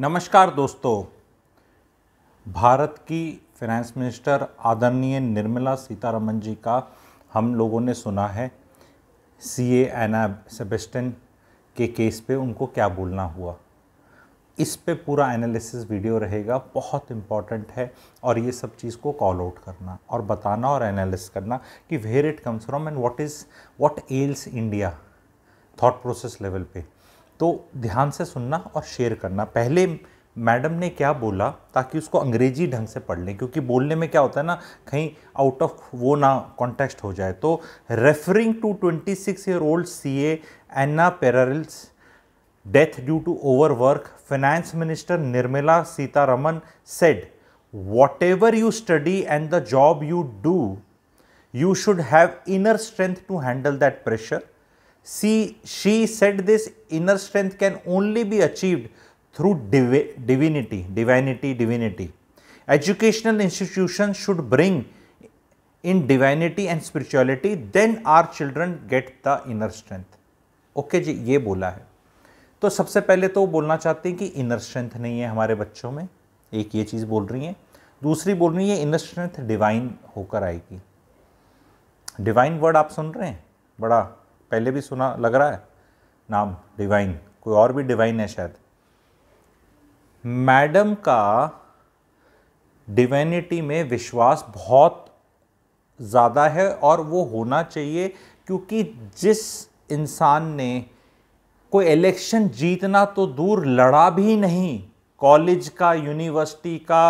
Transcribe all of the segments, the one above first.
नमस्कार दोस्तों भारत की फाइनेंस मिनिस्टर आदरणीय निर्मला सीतारमन जी का हम लोगों ने सुना है सी ए एना सेबेस्टन के केस पे उनको क्या बोलना हुआ इस पे पूरा एनालिसिस वीडियो रहेगा बहुत इम्पॉर्टेंट है और ये सब चीज़ को कॉल आउट करना और बताना और एनालिस करना कि where it comes from and what is what else India thought process level पे तो ध्यान से सुनना और शेयर करना पहले मैडम ने क्या बोला ताकि उसको अंग्रेजी ढंग से पढ़ लें क्योंकि बोलने में क्या होता है ना कहीं आउट ऑफ वो ना कॉन्टेक्स्ट हो जाए तो referring to 26 six year old C Anna Perayil's death due to over work finance minister Nirmala Sitharaman said whatever you study and the job you do you should have inner strength to handle that pressure she she said this inner strength can only be achieved through divinity divinity divinity educational institution should bring in divinity and spirituality then our children get the inner strength okay जी ये बोला है तो सबसे पहले तो वो बोलना चाहते हैं कि इनर स्ट्रेंथ नहीं है हमारे बच्चों में एक ये चीज़ बोल रही हैं दूसरी बोल रही है इनर स्ट्रेंथ डिवाइन होकर आएगी डिवाइन वर्ड आप सुन रहे हैं बड़ा पहले भी सुना लग रहा है नाम डिवाइन कोई और भी डिवाइन है शायद मैडम का डिवाइनिटी में विश्वास बहुत ज़्यादा है और वो होना चाहिए क्योंकि जिस इंसान ने कोई इलेक्शन जीतना तो दूर लड़ा भी नहीं कॉलेज का यूनिवर्सिटी का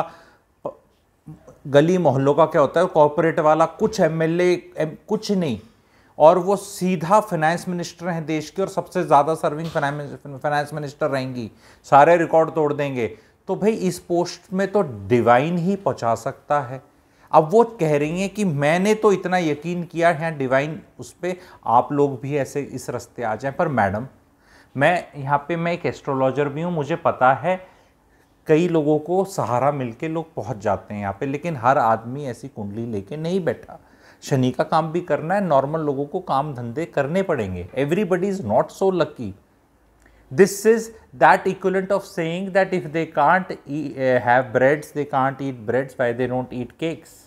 गली मोहल्लों का क्या होता है कॉपरेट वाला कुछ एमएलए कुछ नहीं और वो सीधा फाइनेंस मिनिस्टर हैं देश के और सबसे ज़्यादा सर्विंग फाइनेंस मिनिस्टर रहेंगी सारे रिकॉर्ड तोड़ देंगे तो भाई इस पोस्ट में तो डिवाइन ही पहुंचा सकता है अब वो कह रही हैं कि मैंने तो इतना यकीन किया है डिवाइन उस पर आप लोग भी ऐसे इस रास्ते आ जाएं पर मैडम मैं यहाँ पे मैं एक एस्ट्रोलॉजर भी हूँ मुझे पता है कई लोगों को सहारा मिलके लोग पहुँच जाते हैं यहाँ पे लेकिन हर आदमी ऐसी कुंडली लेके नहीं बैठा शनि का काम भी करना है नॉर्मल लोगों को काम धंधे करने पड़ेंगे everybody is not so lucky this is that equivalent of saying that if they can't have breads they can't eat breads why they don't eat cakes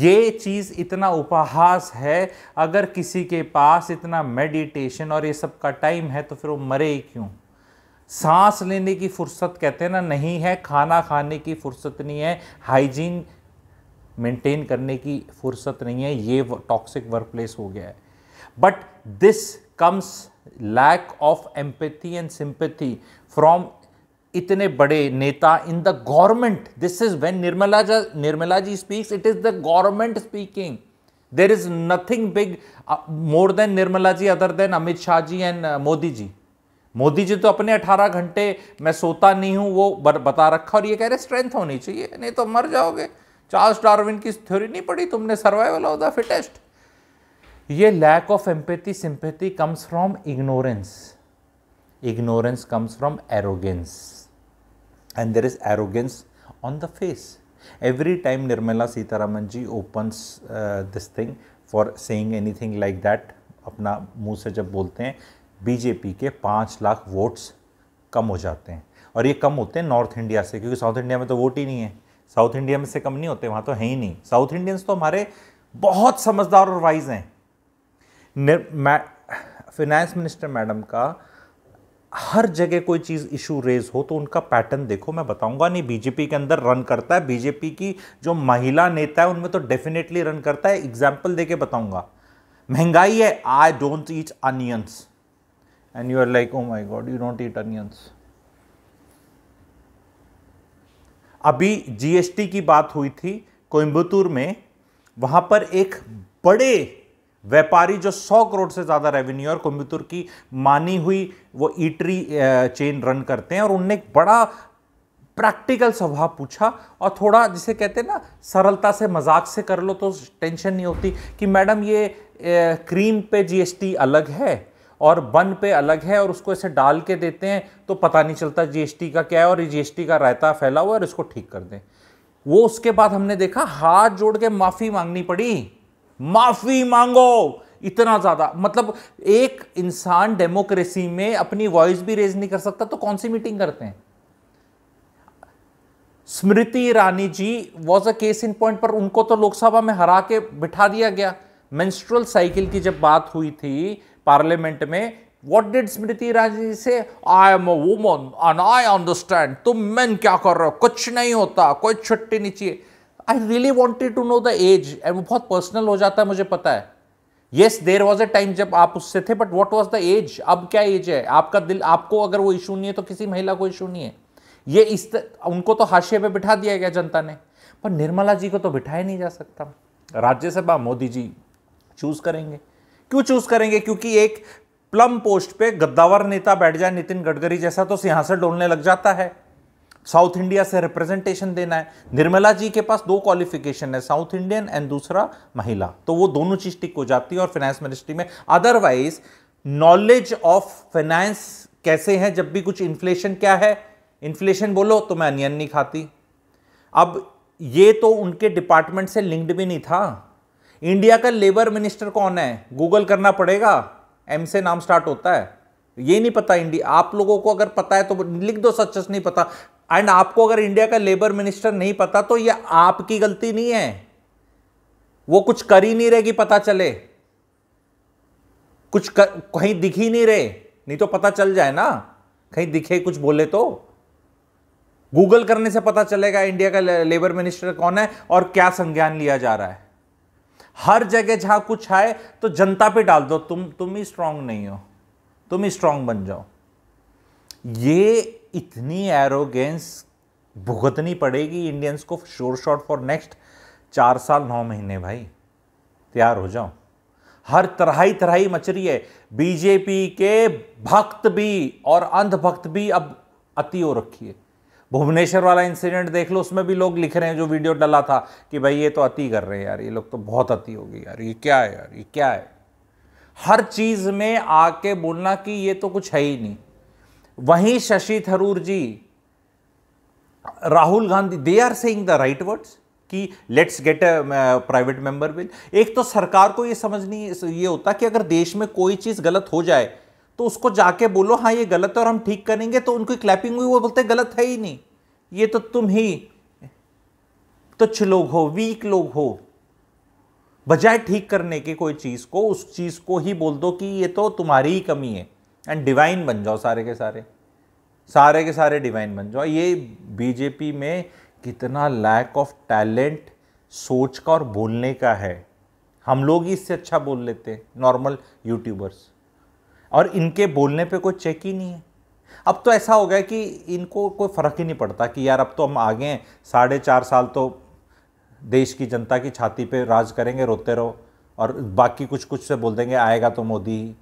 ये चीज़ इतना उपहास है अगर किसी के पास इतना मेडिटेशन और ये सब का टाइम है तो फिर वो मरे ही क्यों सांस लेने की फुर्सत कहते हैं ना नहीं है खाना खाने की फुर्सत नहीं है हाइजीन मेंटेन करने की फुर्सत नहीं है ये टॉक्सिक वर्क प्लेस हो गया है but this comes lack of empathy and sympathy from इतने बड़े नेता in the government this is when Nirmala जा Nirmala ji speaks it is the government speaking there is nothing big more than Nirmala ji other than Amit Shah ji and Modi ji Modi ji तो अपने 18 घंटे मैं सोता नहीं हूं वो बता रखा और ये कह रहे स्ट्रेंथ होनी चाहिए नहीं तो मर जाओगे चार्ल्स डार्विन की थ्योरी नहीं पढ़ी तुमने सर्वाइवल ऑफ द फिटेस्ट ये lack of empathy sympathy comes from ignorance ignorance comes from arrogance and there is arrogance on the face every time Nirmala Sitharaman ji open this thing for saying anything like that अपना मुंह से जब बोलते हैं BJP के पाँच lakh votes कम हो जाते हैं और ये कम होते हैं नॉर्थ इंडिया से क्योंकि साउथ इंडिया में तो वोट ही नहीं है साउथ इंडिया में से कम नहीं होते वहाँ तो है ही नहीं साउथ इंडियंस तो हमारे बहुत समझदार और वाइज हैं फिनेंस मिनिस्टर मैडम का हर जगह कोई चीज़ इशू रेज हो तो उनका पैटर्न देखो मैं बताऊंगा नहीं बीजेपी के अंदर रन करता है बीजेपी की जो महिला नेता है उनमें तो डेफिनेटली रन करता है एग्जाम्पल दे के बताऊंगा महंगाई है I don't eat onions and you are like oh my god you don't eat onions अभी जीएसटी की बात हुई थी कोयम्बतूर में वहाँ पर एक बड़े व्यापारी जो 100 करोड़ से ज़्यादा रेवेन्यू और कोयम्बतूर की मानी हुई वो ईटरी चेन रन करते हैं और उनने एक बड़ा प्रैक्टिकल स्वभाव पूछा और थोड़ा जिसे कहते हैं ना सरलता से मजाक से कर लो तो टेंशन नहीं होती कि मैडम ये क्रीम पे जीएसटी अलग है और बन पे अलग है और उसको ऐसे डाल के देते हैं तो पता नहीं चलता जीएसटी का क्या है और जीएसटी का रायता फैला हुआ है और इसको ठीक कर दें वो उसके बाद हमने देखा हाथ जोड़ के माफ़ी मांगनी पड़ी माफ़ी मांगो इतना ज़्यादा मतलब एक इंसान डेमोक्रेसी में अपनी वॉइस भी रेज नहीं कर सकता तो कौन सी मीटिंग करते हैं Smriti Irani ji was a case in point पर उनको तो लोकसभा में हरा के बिठा दिया गया मेंस्ट्रुअल साइकिल की जब बात हुई थी पार्लियामेंट में वॉट डिड स्मृति ईरानी से I am a woman and I understand तुम मैन क्या कर रहे हो कुछ नहीं होता कोई छुट्टी नहीं चाहिए I really wanted to know the age and वो बहुत पर्सनल हो जाता है मुझे पता है yes there was a time जब आप उससे थे but what was the age अब क्या एज है आपका दिल आपको अगर वो इशू नहीं है तो किसी महिला को इशू नहीं है ये इस त, उनको तो हाशिए पे बिठा दिया गया जनता ने पर निर्मला जी को तो बिठाया नहीं जा सकता राज्यसभा मोदी जी चूज करेंगे क्यों चूज करेंगे क्योंकि एक प्लम पोस्ट पे गद्दावर नेता बैठ जाए नितिन गडकरी जैसा तो सिंहासन डोलने लग जाता है साउथ इंडिया से रिप्रेजेंटेशन देना है निर्मला जी के पास दो क्वालिफिकेशन है साउथ इंडियन एंड दूसरा महिला तो वो दोनों चीज टिक हो जाती है और फाइनेंस मिनिस्ट्री में अदरवाइज नॉलेज ऑफ फाइनेंस कैसे है जब भी कुछ इन्फ्लेशन क्या है इन्फ्लेशन बोलो तो मैं अनियन नहीं खाती अब ये तो उनके डिपार्टमेंट से लिंक्ड भी नहीं था इंडिया का लेबर मिनिस्टर कौन है गूगल करना पड़ेगा एम से नाम स्टार्ट होता है ये नहीं पता इंडिया आप लोगों को अगर पता है तो लिख दो सच नहीं पता एंड आपको अगर इंडिया का लेबर मिनिस्टर नहीं पता तो ये आपकी गलती नहीं है वो कुछ कर ही नहीं रहेगी पता चले कुछ कर, कहीं दिख ही नहीं रहे नहीं तो पता चल जाए ना कहीं दिखे कुछ बोले तो गूगल करने से पता चलेगा इंडिया का लेबर मिनिस्टर कौन है और क्या संज्ञान लिया जा रहा है हर जगह जहां कुछ आए तो जनता पे डाल दो तुम तुम ही स्ट्रांग नहीं हो तुम ही स्ट्रांग बन जाओ ये इतनी एरोगेंस भुगतनी पड़ेगी इंडियंस को शोर शॉट फॉर नेक्स्ट चार साल नौ महीने भाई तैयार हो जाओ हर तरह ही तरह ही मच रही है बीजेपी के भक्त भी और अंधभक्त भी अब अति हो रखी है भुवनेश्वर वाला इंसिडेंट देख लो उसमें भी लोग लिख रहे हैं जो वीडियो डला था कि भाई ये तो अति कर रहे हैं यार ये लोग तो बहुत अति हो गई यार ये क्या है यार ये क्या है हर चीज़ में आके बोलना कि ये तो कुछ है ही नहीं वहीं Shashi Tharoor ji Rahul Gandhi they are saying the right words कि let's get a private member bill एक तो सरकार को ये समझ नहीं ये होता कि अगर देश में कोई चीज़ गलत हो जाए तो उसको जाके बोलो हाँ ये गलत है और हम ठीक करेंगे तो उनकी क्लैपिंग हुई वो बोलते गलत है ही नहीं ये तो तुम ही तुच्छ लोग हो वीक लोग हो बजाय ठीक करने के कोई चीज़ को उस चीज़ को ही बोल दो कि ये तो तुम्हारी ही कमी है एंड डिवाइन बन जाओ सारे के सारे सारे के सारे डिवाइन बन जाओ ये बीजेपी में कितना लैक ऑफ टैलेंट सोच का और बोलने का है हम लोग ही इससे अच्छा बोल लेते हैं नॉर्मल यूट्यूबर्स और इनके बोलने पे कोई चेक ही नहीं है अब तो ऐसा हो गया कि इनको कोई फ़र्क ही नहीं पड़ता कि यार अब तो हम आगे हैं साढ़े चार साल तो देश की जनता की छाती पे राज करेंगे रोते रहो और बाकी कुछ कुछ से बोल देंगे आएगा तो मोदी ही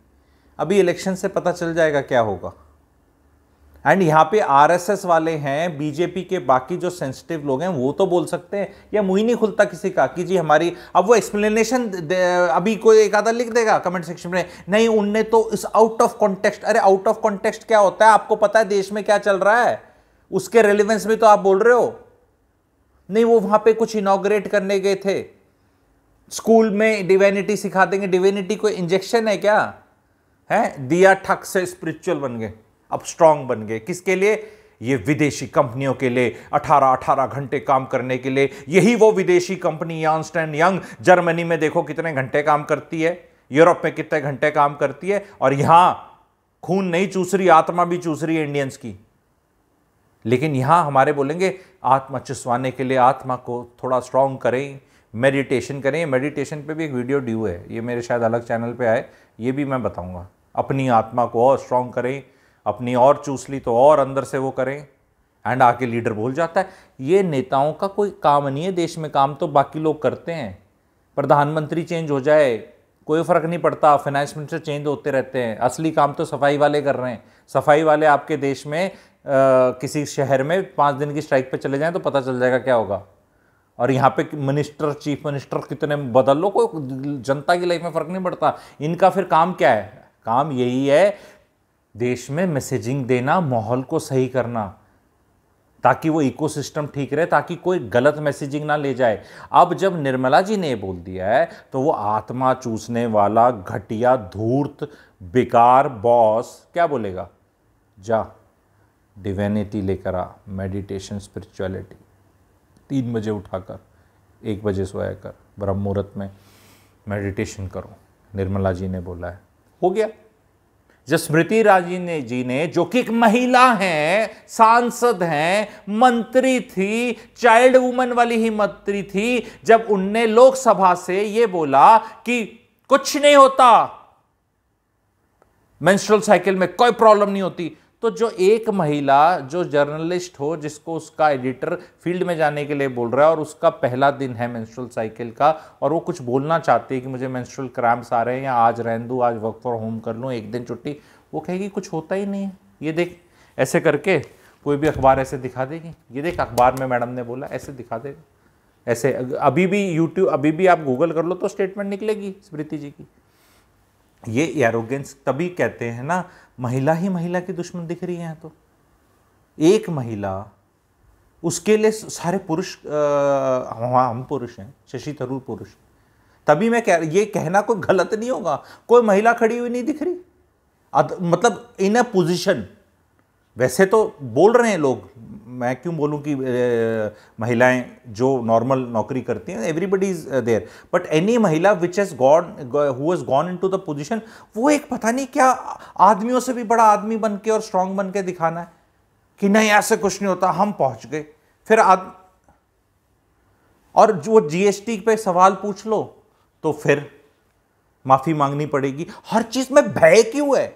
अभी इलेक्शन से पता चल जाएगा क्या होगा एंड यहाँ पे आरएसएस वाले हैं बीजेपी के बाकी जो सेंसिटिव लोग हैं वो तो बोल सकते हैं या मुँह नहीं खुलता किसी का कि जी हमारी अब वो एक्सप्लेनेशन अभी कोई एक आधा लिख देगा कमेंट सेक्शन में नहीं उनने तो इस आउट ऑफ कॉन्टेक्स्ट अरे आउट ऑफ कॉन्टेक्स्ट क्या होता है आपको पता है देश में क्या चल रहा है उसके रेलिवेंस में तो आप बोल रहे हो नहीं वो वहाँ पे कुछ इनाग्रेट करने गए थे स्कूल में डिवेनिटी सिखा देंगे डिवेनिटी कोई इंजेक्शन है क्या है दिया ठक से स्पिरिचुअल बन गए अब स्ट्रांग बन गए किसके लिए ये विदेशी कंपनियों के लिए 18-18 घंटे काम करने के लिए यही वो विदेशी company Ernst and Young Germany में देखो कितने घंटे काम करती है यूरोप में कितने घंटे काम करती है और यहां खून नहीं चूस रही आत्मा भी चूस रही है इंडियंस की लेकिन यहां हमारे बोलेंगे आत्मा चुसवाने के लिए आत्मा को थोड़ा स्ट्रांग करें मेडिटेशन करें मेडिटेशन पे भी एक वीडियो ड्यू है ये मेरे शायद अलग चैनल पे आए ये भी मैं बताऊँगा अपनी आत्मा को और स्ट्रांग करें अपनी और चूस ली तो और अंदर से वो करें एंड आके लीडर भूल जाता है ये नेताओं का कोई काम नहीं है देश में काम तो बाकी लोग करते हैं प्रधानमंत्री चेंज हो जाए कोई फ़र्क नहीं पड़ता फाइनेंस मिनिस्टर चेंज होते रहते हैं असली काम तो सफाई वाले कर रहे हैं सफाई वाले आपके देश में आ, किसी शहर में पाँच दिन की स्ट्राइक पर चले जाएँ तो पता चल जाएगा क्या होगा और यहाँ पे मिनिस्टर चीफ मिनिस्टर कितने बदल लो कोई जनता की लाइफ में फ़र्क नहीं पड़ता इनका फिर काम क्या है काम यही है देश में मैसेजिंग देना माहौल को सही करना ताकि वो इकोसिस्टम ठीक रहे ताकि कोई गलत मैसेजिंग ना ले जाए अब जब निर्मला जी ने बोल दिया है तो वो आत्मा चूसने वाला घटिया धूर्त बेकार बॉस क्या बोलेगा जा डिवेनिटी लेकर आ मेडिटेशन स्पिरिचुअलिटी तीन बजे उठाकर एक बजे सोया कर ब्रह्म मुहूर्त में मेडिटेशन करो निर्मला जी ने बोला है हो गया स्मृति राजी ने जी ने जो कि एक महिला हैं सांसद हैं मंत्री थी चाइल्ड वुमन वाली ही मंत्री थी जब उनने लोकसभा से यह बोला कि कुछ नहीं होता मेंस्ट्रुअल साइकिल में कोई प्रॉब्लम नहीं होती तो जो एक महिला जो जर्नलिस्ट हो जिसको उसका एडिटर फील्ड में जाने के लिए बोल रहा है और उसका पहला दिन है मेंस्ट्रुअल साइकिल का और वो कुछ बोलना चाहती है कि मुझे मेंस्ट्रुअल क्रैम्प्स आ रहे हैं या आज रहन दूँ आज वर्क फ्रॉम होम कर लूँ एक दिन छुट्टी वो कहेगी कुछ होता ही नहीं है ये देख ऐसे करके कोई भी अखबार ऐसे दिखा देगी ये देख अखबार में मैडम ने बोला ऐसे दिखा देगा ऐसे अभी भी यूट्यूब अभी भी आप गूगल कर लो तो स्टेटमेंट निकलेगी स्मृति जी की ये एरोगेंस तभी कहते हैं ना महिला ही महिला की दुश्मन दिख रही है तो एक महिला उसके लिए सारे पुरुष हाँ हम पुरुष हैं शशि थरूर पुरुष तभी मैं कह ये कहना कोई गलत नहीं होगा कोई महिला खड़ी हुई नहीं दिख रही मतलब इन अ पोजिशन वैसे तो बोल रहे हैं लोग मैं क्यों बोलूं कि महिलाएं जो नॉर्मल नौकरी करती हैं everybody is there but any महिला which has gone who has gone into the position वो एक पता नहीं क्या आदमियों से भी बड़ा आदमी बन के और स्ट्रांग बन के दिखाना है कि नहीं ऐसे कुछ नहीं होता हम पहुंच गए फिर आद और जो जीएसटी पे सवाल पूछ लो तो फिर माफ़ी मांगनी पड़ेगी हर चीज़ में भय क्यों है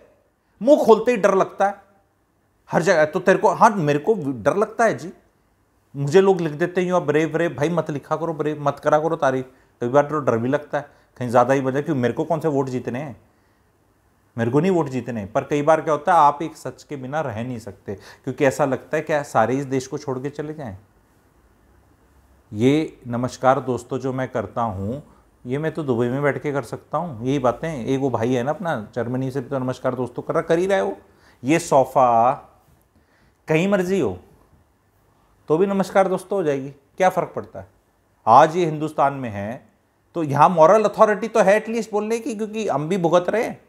मुंह खोलते ही डर लगता है हर जगह तो तेरे को हाँ मेरे को डर लगता है जी मुझे लोग लिख देते हैं यू ब्रेव ब्रेव भाई मत लिखा करो ब्रेव मत करा करो तारीफ तो कई बार तो डर भी लगता है कहीं ज़्यादा ही बजे क्योंकि मेरे को कौन से वोट जीतने हैं मेरे को नहीं वोट जीतने पर कई बार क्या होता है आप एक सच के बिना रह नहीं सकते क्योंकि ऐसा लगता है क्या सारे इस देश को छोड़ के चले जाएं ये नमस्कार दोस्तों जो मैं करता हूँ ये मैं तो दुबई में बैठ के कर सकता हूँ यही बातें एक वो भाई है ना अपना जर्मनी से भी तो नमस्कार दोस्तों कर रहा कर ही रहे हो ये सोफ़ा कहीं मर्जी हो तो भी नमस्कार दोस्तों हो जाएगी क्या फ़र्क पड़ता है आज ये हिंदुस्तान में है तो यहाँ मॉरल अथॉरिटी तो है एटलीस्ट बोलने की क्योंकि हम भी भुगत रहे हैं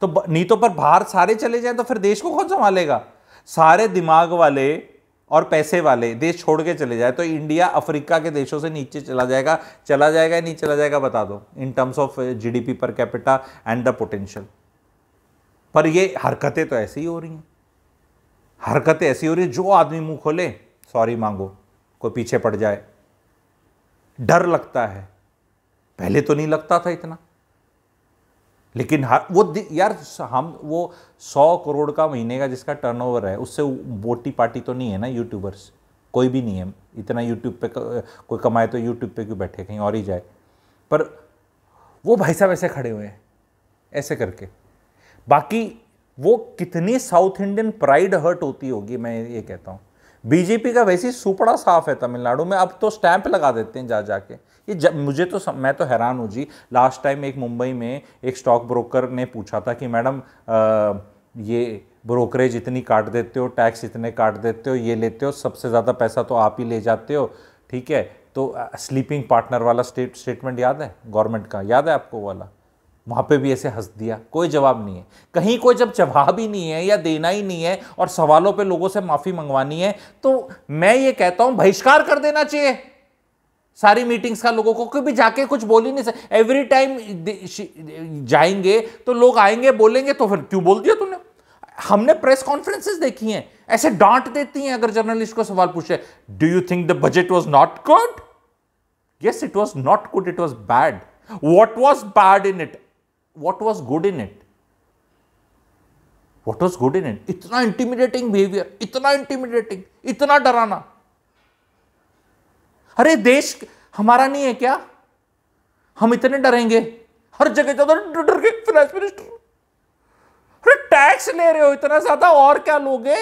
तो नीतों पर बाहर सारे चले जाएं तो फिर देश को कौन संभालेगा सारे दिमाग वाले और पैसे वाले देश छोड़ के चले जाए तो इंडिया अफ्रीका के देशों से नीचे चला जाएगा चला जाएगा या नहीं चला जाएगा बता दो in terms of GDP per capita and the potential पर ये हरकतें तो ऐसी ही हो रही हैं हरकतें ऐसी हो रही जो आदमी मुंह खोले सॉरी मांगो कोई पीछे पड़ जाए डर लगता है पहले तो नहीं लगता था इतना लेकिन हर वो यार हम वो सौ करोड़ का महीने का जिसका टर्नओवर है उससे बोटी पार्टी तो नहीं है ना यूट्यूबर्स कोई भी नहीं है इतना यूट्यूब पे कोई कमाए तो यूट्यूब पे क्यों बैठे कहीं और ही जाए पर वो भाई साहब ऐसे खड़े हुए हैं ऐसे करके बाकी वो कितनी साउथ इंडियन प्राइड हर्ट होती होगी मैं ये कहता हूँ बीजेपी का वैसे ही सुपड़ा साफ है तमिलनाडु में अब तो स्टैंप लगा देते हैं जा जाके ये जब मुझे तो सम, मैं तो हैरान हूँ जी लास्ट टाइम एक मुंबई में एक स्टॉक ब्रोकर ने पूछा था कि मैडम ये ब्रोकरेज इतनी काट देते हो टैक्स इतने काट देते हो ये लेते हो सबसे ज़्यादा पैसा तो आप ही ले जाते हो ठीक है तो स्लीपिंग पार्टनर वाला स्टेट स्टेटमेंट याद है गवर्नमेंट का याद है आपको वाला वहाँ पे भी ऐसे हंस दिया कोई जवाब नहीं है कहीं कोई जब जवाब ही नहीं है या देना ही नहीं है और सवालों पे लोगों से माफ़ी मंगवानी है तो मैं ये कहता हूँ बहिष्कार कर देना चाहिए सारी मीटिंग्स का लोगों को कभी जाके कुछ बोल ही नहीं सकते एवरी टाइम जाएंगे तो लोग आएंगे बोलेंगे तो फिर क्यों बोल दिया तूने हमने प्रेस कॉन्फ्रेंसेस देखी हैं ऐसे डांट देती हैं अगर जर्नलिस्ट को सवाल पूछे do you think the budget was not good yes it was not good it was bad what was bad in it what was good in it? What was good in it? इतना intimidating behaviour इतना intimidating इतना डराना अरे देश हमारा नहीं है क्या हम इतने डरेंगे हर जगह ज्यादा डर के फाइनेंस मिनिस्टर अरे टैक्स ले रहे हो इतना ज्यादा और क्या लोगे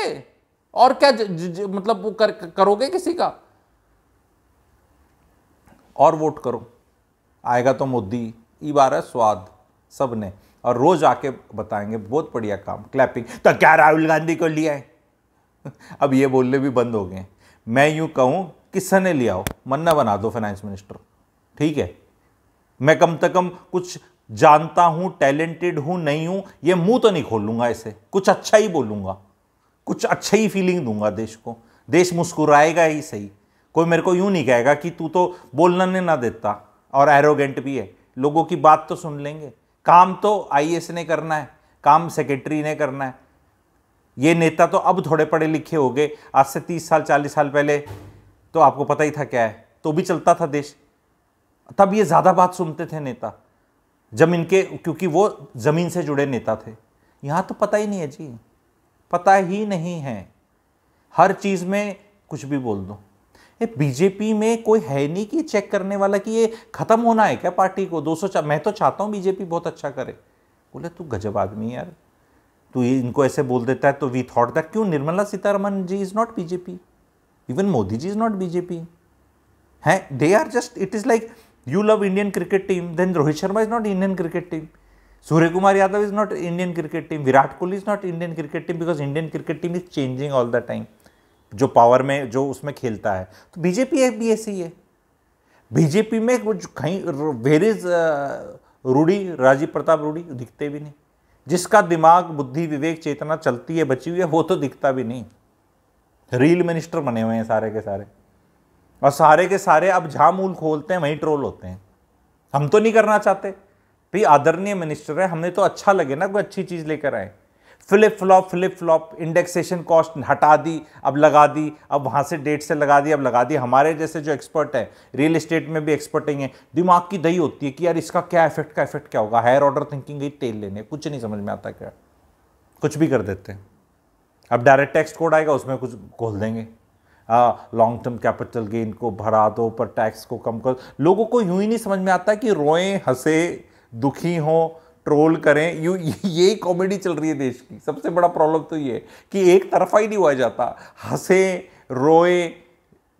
और क्या ज, ज, ज, मतलब वो कर, करोगे किसी का और वोट करो आएगा तो मोदी ई बार है स्वाद सब ने और रोज आके बताएंगे बहुत बढ़िया काम क्लैपिंग तो क्या राहुल गांधी को लिया है अब ये बोलने भी बंद हो गए मैं यूं कहूँ किसन ने लिया हो मन्ना बना दो फाइनेंस मिनिस्टर ठीक है मैं कम से कम कुछ जानता हूं टैलेंटेड हूँ नहीं हूं ये मुंह तो नहीं खोल लूंगा इसे कुछ अच्छा ही बोलूँगा कुछ अच्छा ही फीलिंग दूंगा देश को देश मुस्कुराएगा ही सही कोई मेरे को यूँ नहीं कहेगा कि तू तो बोलना नहीं ना देता और एरोगेंट भी है लोगों की बात तो सुन लेंगे काम तो आई ने करना है काम सेक्रेटरी ने करना है ये नेता तो अब थोड़े पढ़े लिखे हो गए आज से तीस साल चालीस साल पहले तो आपको पता ही था क्या है तो भी चलता था देश तब ये ज़्यादा बात सुनते थे नेता जब इनके क्योंकि वो ज़मीन से जुड़े नेता थे यहाँ तो पता ही नहीं है जी पता ही नहीं है हर चीज़ में कुछ भी बोल दूँ बीजेपी में कोई है नहीं कि चेक करने वाला कि ये खत्म होना है क्या पार्टी को दो सौ मैं तो चाहता हूँ बीजेपी बहुत अच्छा करे बोले तू गजब आदमी यार तू इनको ऐसे बोल देता है तो वी थॉट दैट क्यों Nirmala Sitharaman ji is not BJP even Modi ji is not BJP है they are just it is like you love Indian cricket team then Rohit Sharma is not Indian cricket team Suryakumar Yadav is not Indian cricket team Virat Kohli is not Indian cricket team because Indian cricket team is changing all the time जो power में जो उसमें खेलता है तो BJP भी ऐसी है बीजेपी e में कहीं वेर इज रूढ़ी राजीव प्रताप रूढ़ी दिखते भी नहीं जिसका दिमाग बुद्धि विवेक चेतना चलती है बची हुई है वो तो दिखता भी नहीं रील मिनिस्टर बने हुए हैं सारे के सारे और सारे के सारे अब जहाँ मूल खोलते हैं वहीं ट्रोल होते हैं हम तो नहीं करना चाहते भाई आदरणीय मिनिस्टर है हमने तो अच्छा लगे ना कोई अच्छी चीज़ लेकर आए flip flop flip flop indexation cost हटा दी अब लगा दी अब वहाँ से डेट से लगा दी अब लगा दी हमारे जैसे जो एक्सपर्ट हैं रियल इस्टेट में भी एक्सपर्ट नहीं है दिमाग की दही होती है कि यार इसका क्या इफेक्ट का इफेक्ट क्या होगा हायर ऑर्डर थिंकिंग गई तेल लेने कुछ नहीं समझ में आता क्या कुछ भी कर देते हैं अब डायरेक्ट टैक्स कोड आएगा उसमें कुछ खोल देंगे लॉन्ग टर्म कैपिटल गेन को भरा दो पर टैक्स को कम कर लोगों को यूं ही नहीं समझ में आता कि रोएं हंसे दुखी हों ट्रोल करें यू यही कॉमेडी चल रही है देश की सबसे बड़ा प्रॉब्लम तो ये कि एक तरफा ही नहीं हुआ जाता हंसे रोए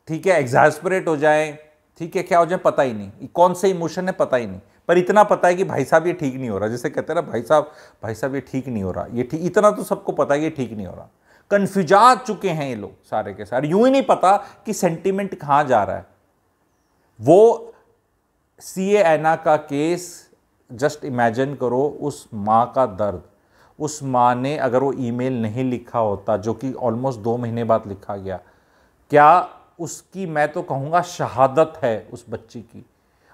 ठीक है एग्जास्परेट हो जाए ठीक है क्या हो जाए पता ही नहीं कौन से इमोशन है पता ही नहीं पर इतना पता है कि भाई साहब ये ठीक नहीं हो रहा जैसे कहते हैं ना भाई साहब भाई साहब ये ठीक नहीं हो रहा ये ठीक इतना तो सबको पता है ये ठीक नहीं हो रहा कन्फ्यूजा चुके हैं ये लोग सारे के सारे यूं ही नहीं पता कि सेंटिमेंट कहाँ जा रहा है वो सी एना का केस जस्ट इमेजिन करो उस माँ का दर्द उस माँ ने अगर वो ईमेल नहीं लिखा होता जो कि ऑलमोस्ट दो महीने बाद लिखा गया क्या उसकी मैं तो कहूँगा शहादत है उस बच्ची की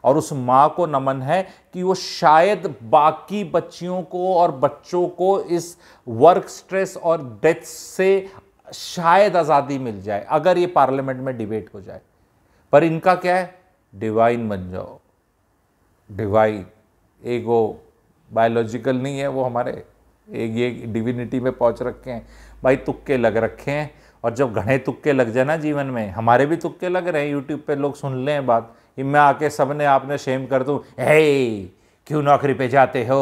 और उस माँ को नमन है कि वो शायद बाकी बच्चियों को और बच्चों को इस वर्क स्ट्रेस और डेथ से शायद आज़ादी मिल जाए अगर ये पार्लियामेंट में डिबेट हो जाए पर इनका क्या है डिवाइन बन जाओ डिवाइन एक वो बायोलॉजिकल नहीं है वो हमारे एक ये डिविनिटी में पहुंच रखे हैं भाई तुक्के लग रखे हैं और जब घने तुक्के लग जाए ना जीवन में हमारे भी तुक्के लग रहे हैं यूट्यूब पे लोग सुन लें बात मैं आके सब ने आपने शेम कर दूँ हे क्यों नौकरी पे जाते हो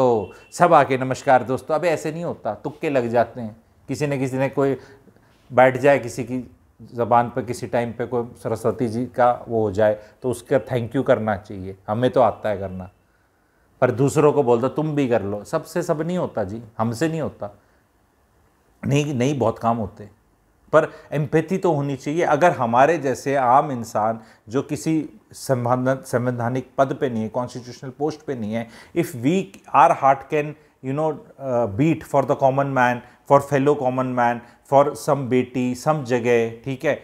सब आके नमस्कार दोस्तों अभी ऐसे नहीं होता तुक्के लग जाते हैं किसी ने किसी ने कोई बैठ जाए किसी की ज़बान पर किसी टाइम पर कोई सरस्वती जी का वो हो जाए तो उसका थैंक यू करना चाहिए हमें तो आता है करना पर दूसरों को बोलता तुम भी कर लो सबसे सब नहीं होता जी हमसे नहीं होता नहीं नहीं बहुत काम होते पर एम्पैथी तो होनी चाहिए अगर हमारे जैसे आम इंसान जो किसी संवैधानिक पद पे नहीं है कॉन्स्टिट्यूशनल पोस्ट पे नहीं है if we are heart can you no beat for the common man for fellow common man for some बेटी सम जगह ठीक है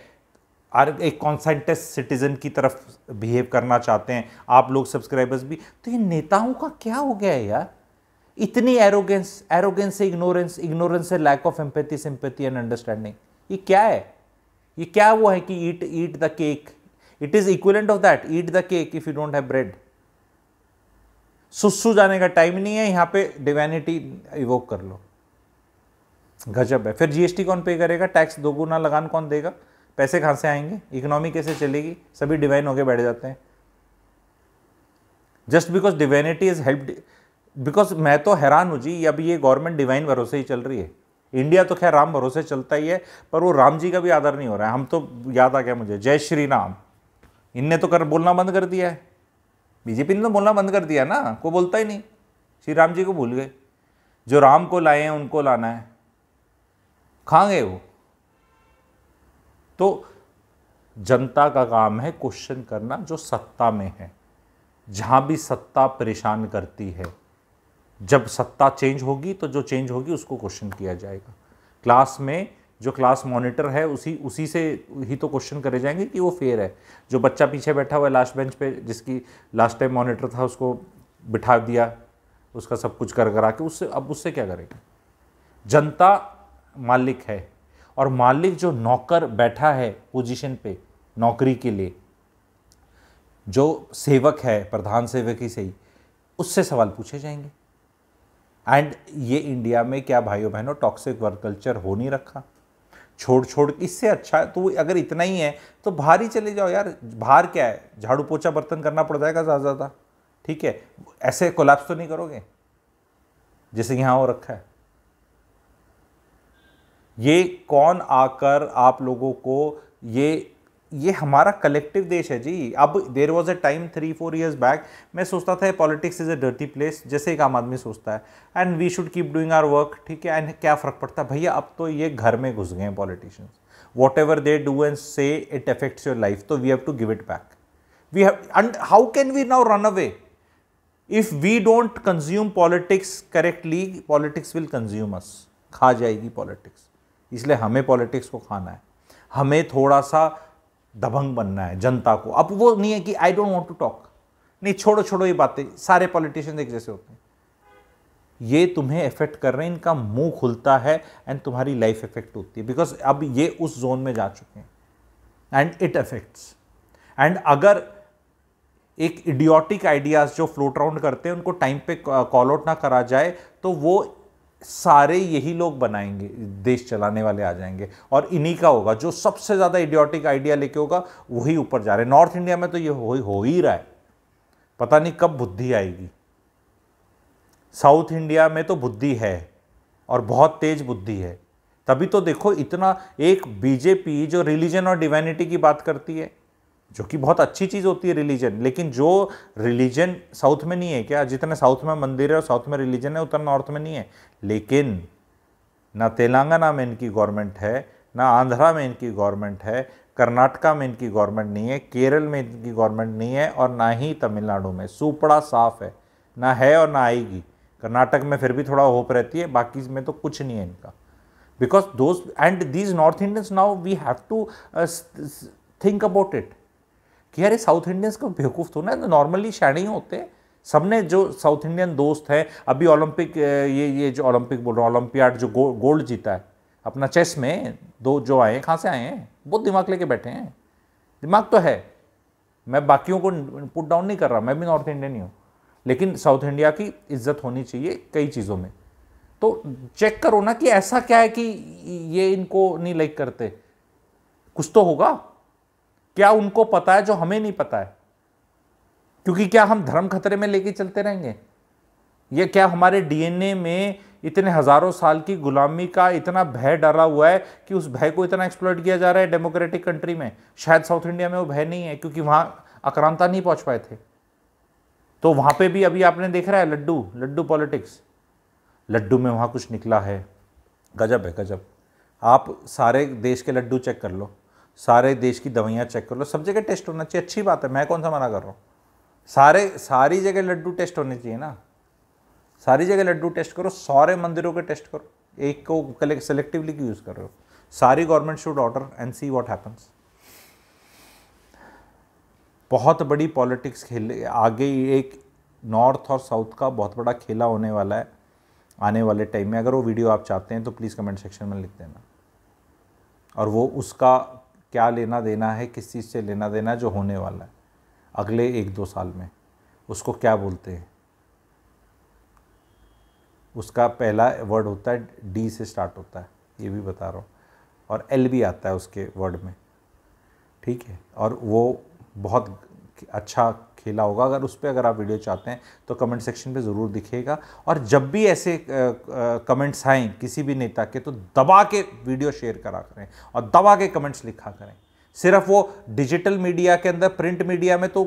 आर एक कॉन्सेंटस सिटीजन की तरफ बिहेव करना चाहते हैं आप लोग सब्सक्राइबर्स भी तो ये नेताओं का क्या हो गया है यार इतनी एरोगेंस एरोगेंस से इग्नोरेंस इग्नोरेंस से lack of empathy sympathy and understanding ये क्या है ये क्या वो है कि eat eat the cake it is equivalent of that eat the cake if you don't have bread सुसु जाने का टाइम नहीं है यहां पे डिवेनिटी इवोक कर लो गजब है फिर जीएसटी कौन पे करेगा टैक्स दोगुना लगान कौन देगा पैसे कहाँ से आएंगे इकोनॉमी कैसे चलेगी सभी डिवाइन होके बैठ जाते हैं just because divinity is help because मैं तो हैरान हूँ जी अब ये गवर्नमेंट डिवाइन भरोसे ही चल रही है इंडिया तो खैर राम भरोसे चलता ही है पर वो राम जी का भी आदर नहीं हो रहा है हम तो याद आ गया मुझे जय श्री राम इनने तो कर बोलना बंद कर दिया है बीजेपी ने तो बोलना बंद कर दिया ना कोई बोलता ही नहीं श्री राम जी को भूल गए जो राम को लाए हैं उनको लाना है खा गए वो तो जनता का काम है क्वेश्चन करना जो सत्ता में है जहाँ भी सत्ता परेशान करती है जब सत्ता चेंज होगी तो जो चेंज होगी उसको क्वेश्चन किया जाएगा क्लास में जो क्लास मॉनिटर है उसी उसी से ही तो क्वेश्चन करे जाएंगे कि वो फेयर है जो बच्चा पीछे बैठा हुआ है लास्ट बेंच पे जिसकी लास्ट टाइम मॉनिटर था उसको बिठा दिया उसका सब कुछ कर करा के उससे अब उससे क्या करेंगे जनता मालिक है और मालिक जो नौकर बैठा है पोजीशन पे नौकरी के लिए जो सेवक है प्रधान सेवक ही सही उससे सवाल पूछे जाएंगे एंड ये इंडिया में क्या भाइयों बहनों टॉक्सिक वर्क कल्चर हो नहीं रखा छोड़ छोड़ इससे अच्छा तो अगर इतना ही है तो बाहर ही चले जाओ यार बाहर क्या है झाड़ू पोछा बर्तन करना पड़ जाएगा ज़्यादा ज़्यादा ठीक है ऐसे कोलैप्स तो नहीं करोगे जैसे यहाँ हो रखा है ये कौन आकर आप लोगों को ये ये हमारा कलेक्टिव देश है जी अब there was a time three four years back मैं सोचता था politics is a dirty place जैसे एक आम आदमी सोचता है and we should keep doing our work ठीक है एंड क्या फ़र्क पड़ता है भैया अब तो ये घर में घुस गए हैं politicians whatever they do and say it affects your life तो we have to give it back we have and how can we now run away if we don't consume politics correctly politics will consume us खा जाएगी politics इसलिए हमें politics को खाना है हमें थोड़ा सा दबंग बनना है जनता को अब वो नहीं है कि I don't want to talk नहीं छोड़ो छोड़ो ये बातें सारे पॉलिटिशियन एक जैसे होते हैं ये तुम्हें इफेक्ट कर रहे हैं इनका मुंह खुलता है एंड तुम्हारी लाइफ इफेक्ट होती है बिकॉज अब ये उस जोन में जा चुके हैं एंड इट अफेक्ट्स एंड अगर एक इडियोटिक आइडियाज़ जो फ्लोट राउंड करते हैं उनको टाइम पे कॉल आउट ना करा जाए तो वो सारे यही लोग बनाएंगे देश चलाने वाले आ जाएंगे और इन्हीं का होगा जो सबसे ज़्यादा इडियोटिक आइडिया लेके होगा वही ऊपर जा रहे हैं नॉर्थ इंडिया में तो ये हो, हो ही रहा है पता नहीं कब बुद्धि आएगी साउथ इंडिया में तो बुद्धि है और बहुत तेज बुद्धि है तभी तो देखो इतना एक बीजेपी जो रिलीजन और डिवाइनिटी की बात करती है जो कि बहुत अच्छी चीज़ होती है रिलीजन लेकिन जो रिलीजन साउथ में नहीं है क्या जितने साउथ में मंदिर है और साउथ में रिलीजन है उतना नॉर्थ में नहीं है लेकिन ना तेलंगाना में इनकी गवर्नमेंट है ना आंध्रा में इनकी गवर्नमेंट है कर्नाटका में इनकी गवर्नमेंट नहीं है केरल में इनकी गवर्नमेंट नहीं है और ना ही तमिलनाडु में सुपड़ा साफ है ना है और ना आएगी कर्नाटक में फिर भी थोड़ा होप रहती है बाकी में तो कुछ नहीं है इनका because those and these North Indians now we have to think about it कि यार ये साउथ इंडियंस को बेवकूफ़ तो ना नॉर्मली शैणी होते हैं सबने जो साउथ इंडियन दोस्त हैं अभी ओलंपिक ये ये जो ओलंपिक बोल रहा हूँ ओलंपियाड जो गो, गोल्ड जीता है अपना चेस में दो जो आए हैं कहाँ से आए हैं बहुत दिमाग लेके बैठे हैं दिमाग तो है मैं बाकियों को पुट डाउन नहीं कर रहा मैं भी नॉर्थ इंडियन ही हूँ लेकिन साउथ इंडिया की इज्जत होनी चाहिए कई चीज़ों में तो चेक करो ना कि ऐसा क्या है कि ये इनको नहीं लाइक करते कुछ तो होगा क्या उनको पता है जो हमें नहीं पता है क्योंकि क्या हम धर्म खतरे में लेके चलते रहेंगे यह क्या हमारे डीएनए में इतने हजारों साल की गुलामी का इतना भय डरा हुआ है कि उस भय को इतना एक्सप्लोर किया जा रहा है डेमोक्रेटिक कंट्री में शायद साउथ इंडिया में वो भय नहीं है क्योंकि वहां आक्रांता नहीं पहुंच पाए थे तो वहां पे भी अभी आपने देख रहा है लड्डू लड्डू पॉलिटिक्स लड्डू में वहाँ कुछ निकला है गजब है गजब आप सारे देश के लड्डू चेक कर लो सारे देश की दवाइयाँ चेक कर लो सब जगह टेस्ट होना चाहिए अच्छी बात है मैं कौन सा मना कर रहा हूँ सारे सारी जगह लड्डू टेस्ट होने चाहिए ना सारी जगह लड्डू टेस्ट करो सारे मंदिरों के टेस्ट करो एक को सेलेक्टिवली क्यों यूज़ कर रहे हो सारी government should order and see what happens बहुत बड़ी पॉलिटिक्स खेल आगे एक नॉर्थ और साउथ का बहुत बड़ा खेला होने वाला है आने वाले टाइम में अगर वो वीडियो आप चाहते हैं तो प्लीज़ कमेंट सेक्शन में लिख देना और वो उसका क्या लेना देना है किस चीज़ से लेना देना जो होने वाला है अगले एक दो साल में उसको क्या बोलते हैं उसका पहला वर्ड होता है डी से स्टार्ट होता है ये भी बता रहा हूँ और एल भी आता है उसके वर्ड में ठीक है और वो बहुत अच्छा खेला होगा अगर उस पर अगर आप वीडियो चाहते हैं तो कमेंट सेक्शन पे ज़रूर दिखेगा और जब भी ऐसे कमेंट्स आएँ किसी भी नेता के तो दबा के वीडियो शेयर करा करें और दबा के कमेंट्स लिखा करें सिर्फ वो डिजिटल मीडिया के अंदर प्रिंट मीडिया में तो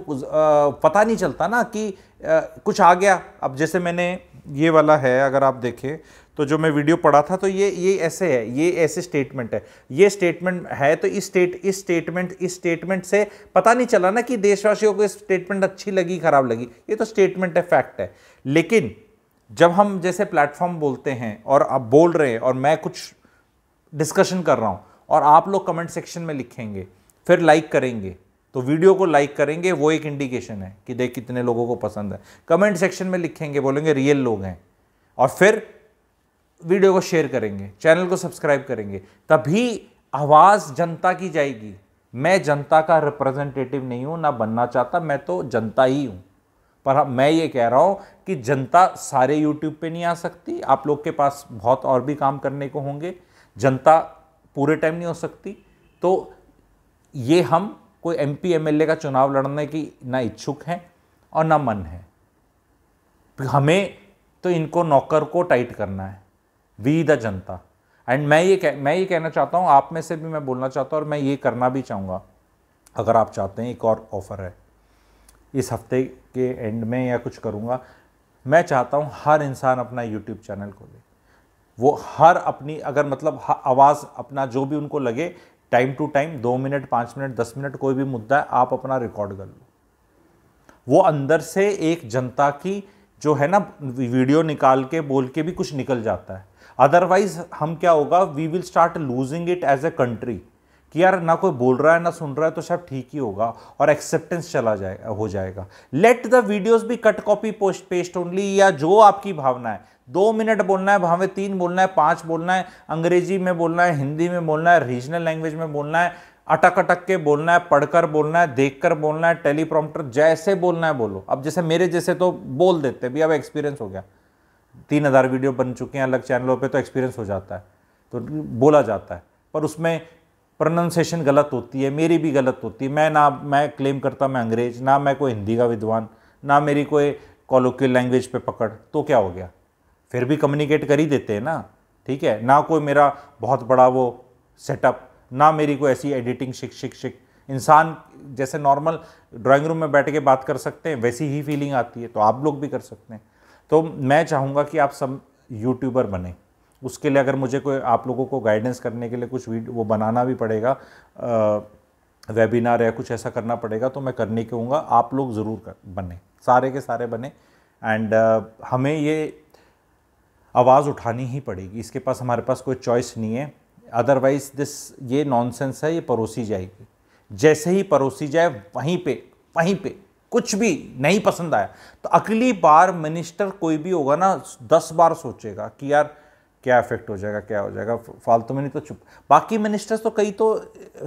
पता नहीं चलता ना कि कुछ आ गया अब जैसे मैंने ये वाला है अगर आप देखें तो जो मैं वीडियो पढ़ा था तो ये ये ऐसे है ये ऐसे स्टेटमेंट है ये स्टेटमेंट है तो इस स्टेट इस स्टेटमेंट इस स्टेटमेंट से पता नहीं चला ना कि देशवासियों को स्टेटमेंट अच्छी लगी खराब लगी ये तो स्टेटमेंट है फैक्ट है लेकिन जब हम जैसे प्लेटफॉर्म बोलते हैं और आप बोल रहे हैं और मैं कुछ डिस्कशन कर रहा हूँ और आप लोग कमेंट सेक्शन में लिखेंगे फिर लाइक करेंगे तो वीडियो को लाइक करेंगे वो एक इंडिकेशन है कि देख कितने लोगों को पसंद है कमेंट सेक्शन में लिखेंगे बोलेंगे रियल लोग हैं और फिर वीडियो को शेयर करेंगे चैनल को सब्सक्राइब करेंगे तभी आवाज़ जनता की जाएगी मैं जनता का रिप्रेजेंटेटिव नहीं हूँ ना बनना चाहता मैं तो जनता ही हूँ पर हाँ, मैं ये कह रहा हूँ कि जनता सारे यूट्यूब पे नहीं आ सकती आप लोग के पास बहुत और भी काम करने को होंगे जनता पूरे टाइम नहीं हो सकती तो ये हम कोई M P M L A का चुनाव लड़ने की ना इच्छुक हैं और ना मन है हमें तो इनको नौकर को टाइट करना है वी द जनता एंड मैं ये कह, मैं ये कहना चाहता हूँ आप में से भी मैं बोलना चाहता हूँ और मैं ये करना भी चाहूँगा अगर आप चाहते हैं एक और ऑफ़र है इस हफ्ते के एंड में या कुछ करूँगा मैं चाहता हूँ हर इंसान अपना यूट्यूब चैनल खोले वो हर अपनी अगर मतलब आवाज़ अपना जो भी उनको लगे टाइम टू टाइम दो मिनट पाँच मिनट दस मिनट कोई भी मुद्दा है आप अपना रिकॉर्ड कर लो वो अंदर से एक जनता की जो है ना वीडियो निकाल के बोल के भी कुछ निकल जाता है अदरवाइज हम क्या होगा we will start losing it as a country कि यार ना कोई बोल रहा है ना सुन रहा है तो सब ठीक ही होगा और एक्सेप्टेंस चला जाएगा हो जाएगा लेट द वीडियोस भी cut copy post paste only या जो आपकी भावना है दो मिनट बोलना है भावे तीन बोलना है पांच बोलना है अंग्रेजी में बोलना है हिंदी में बोलना है रीजनल लैंग्वेज में बोलना है अटक अटक के बोलना है पढ़कर बोलना है देखकर बोलना है टेलीप्रॉम्प्टर जैसे बोलना है बोलो अब जैसे मेरे जैसे तो बोल देते भी अब एक्सपीरियंस हो गया तीन हज़ार वीडियो बन चुके हैं अलग चैनलों पे तो एक्सपीरियंस हो जाता है तो बोला जाता है पर उसमें प्रोनाउंसिएशन गलत होती है मेरी भी गलत होती है मैं ना मैं क्लेम करता मैं अंग्रेज ना मैं कोई हिंदी का विद्वान ना मेरी कोई कॉलोकियल लैंग्वेज पे पकड़ तो क्या हो गया फिर भी कम्युनिकेट कर ही देते हैं ना ठीक है ना कोई मेरा बहुत बड़ा वो सेटअप ना मेरी कोई ऐसी एडिटिंग शिक शिक शिक इंसान जैसे नॉर्मल ड्राइंग रूम में बैठ के बात कर सकते हैं वैसी ही फीलिंग आती है तो आप लोग भी कर सकते हैं तो मैं चाहूँगा कि आप सब यूट्यूबर बने उसके लिए अगर मुझे कोई आप लोगों को गाइडेंस करने के लिए कुछ वीडियो वो बनाना भी पड़ेगा वेबिनार या कुछ ऐसा करना पड़ेगा तो मैं करने कहूँगा आप लोग ज़रूर कर बने सारे के सारे बने एंड uh, हमें ये आवाज़ उठानी ही पड़ेगी इसके पास हमारे पास कोई चॉइस नहीं है अदरवाइज दिस ये नॉनसेंस है ये परोसी जाएगी जैसे ही परोसी जाए वहीं पे वहीं पे कुछ भी नहीं पसंद आया तो अगली बार मिनिस्टर कोई भी होगा ना दस बार सोचेगा कि यार क्या इफेक्ट हो जाएगा क्या हो जाएगा फालतू में नहीं तो चुप बाकी मिनिस्टर्स तो कई तो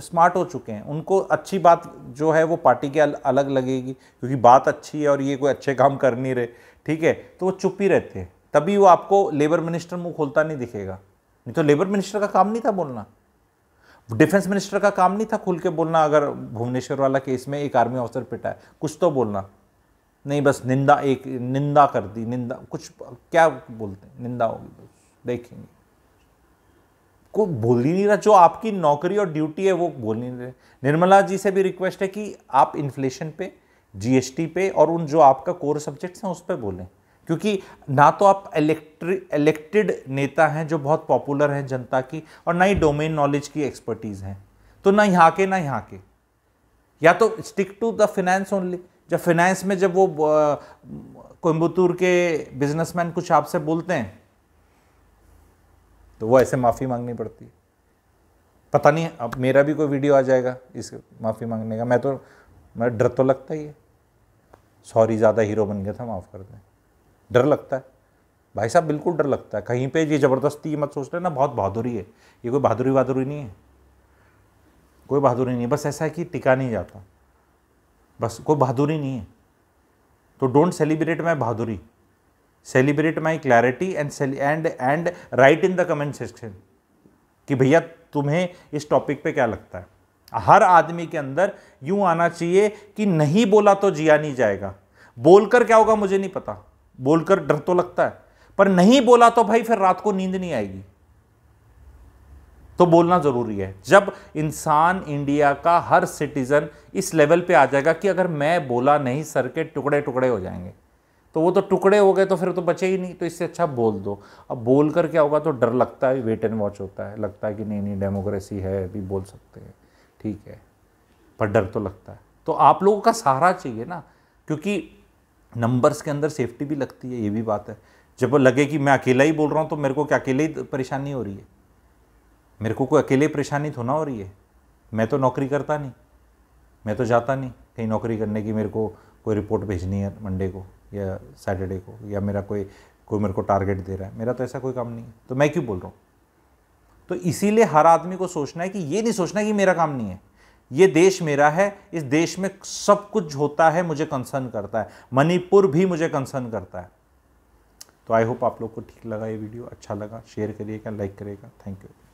स्मार्ट हो चुके हैं उनको अच्छी बात जो है वो पार्टी के अलग लगेगी क्योंकि बात अच्छी है और ये कोई अच्छे काम कर नहीं रहे ठीक है तो वो चुप ही रहते हैं तभी वो आपको लेबर मिनिस्टर मुंह खोलता नहीं दिखेगा नहीं तो लेबर मिनिस्टर का काम नहीं था बोलना डिफेंस मिनिस्टर का काम नहीं था खुल के बोलना अगर भुवनेश्वर वाला केस में एक आर्मी ऑफिसर पिटा है कुछ तो बोलना नहीं बस निंदा एक निंदा कर दी निंदा कुछ क्या बोलते हैं निंदा होगी बस देखेंगे को बोल ही नहीं रहा जो आपकी नौकरी और ड्यूटी है वो बोल नहीं रहे निर्मला जी से भी रिक्वेस्ट है कि आप इन्फ्लेशन पे जीएसटी पे और उन जो आपका कोर सब्जेक्ट्स हैं उस पर बोलें क्योंकि ना तो आप इलेक्टेड नेता हैं जो बहुत पॉपुलर हैं जनता की और ना ही डोमेन नॉलेज की एक्सपर्टीज़ हैं तो ना यहाँ के ना यहाँ के या तो stick to the finance only जब फिनेंस में जब वो कोयम्बतूर के बिजनेसमैन कुछ आपसे बोलते हैं तो वो ऐसे माफ़ी मांगनी पड़ती है पता नहीं अब मेरा भी कोई वीडियो आ जाएगा इस माफ़ी मांगने का मैं तो मैं डर तो लगता ही है सॉरी ज़्यादा हीरो बन गया था माफ़ कर दें डर लगता है भाई साहब बिल्कुल डर लगता है कहीं पे ये ज़बरदस्ती मत सोच रहे ना बहुत बहादुरी है ये कोई बहादुरी बहादुरी नहीं है कोई बहादुरी नहीं है बस ऐसा है कि टिका नहीं जाता बस कोई बहादुरी नहीं है तो डोंट सेलिब्रेट माई बहादुरी celebrate my clarity and and and right in the comment section कि भैया तुम्हें इस टॉपिक पे क्या लगता है हर आदमी के अंदर यूं आना चाहिए कि नहीं बोला तो जिया नहीं जाएगा बोलकर क्या होगा मुझे नहीं पता बोलकर डर तो लगता है पर नहीं बोला तो भाई फिर रात को नींद नहीं आएगी तो बोलना जरूरी है जब इंसान इंडिया का हर सिटीजन इस लेवल पे आ जाएगा कि अगर मैं बोला नहीं सर के टुकड़े टुकड़े हो जाएंगे तो वो तो टुकड़े हो गए तो फिर तो बचे ही नहीं तो इससे अच्छा बोल दो अब बोल कर क्या होगा तो डर लगता है वेट एंड वॉच होता है लगता है कि नहीं नहीं डेमोक्रेसी है अभी बोल सकते हैं ठीक है पर डर तो लगता है तो आप लोगों का सहारा चाहिए ना क्योंकि नंबर्स के अंदर सेफ्टी भी लगती है ये भी बात है जब वो लगे कि मैं अकेला ही बोल रहा हूँ तो मेरे को क्या अकेले ही परेशानी हो रही है मेरे को कोई अकेले परेशानी तो ना हो रही है मैं तो नौकरी करता नहीं मैं तो जाता नहीं कहीं नौकरी करने की मेरे को कोई रिपोर्ट भेजनी है मंडे को या सैटरडे को या मेरा कोई कोई मेरे को टारगेट दे रहा है मेरा तो ऐसा कोई काम नहीं है तो मैं क्यों बोल रहा हूँ तो इसीलिए हर आदमी को सोचना है कि ये नहीं सोचना कि मेरा काम नहीं है ये देश मेरा है इस देश में सब कुछ होता है मुझे कंसर्न करता है मणिपुर भी मुझे कंसर्न करता है तो आई होप आप लोग को ठीक लगा ये वीडियो अच्छा लगा शेयर करिएगा लाइक करिएगा थैंक यू